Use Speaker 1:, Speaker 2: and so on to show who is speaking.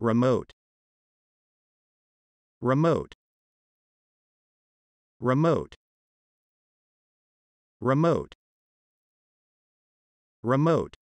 Speaker 1: remote remote remote remote remote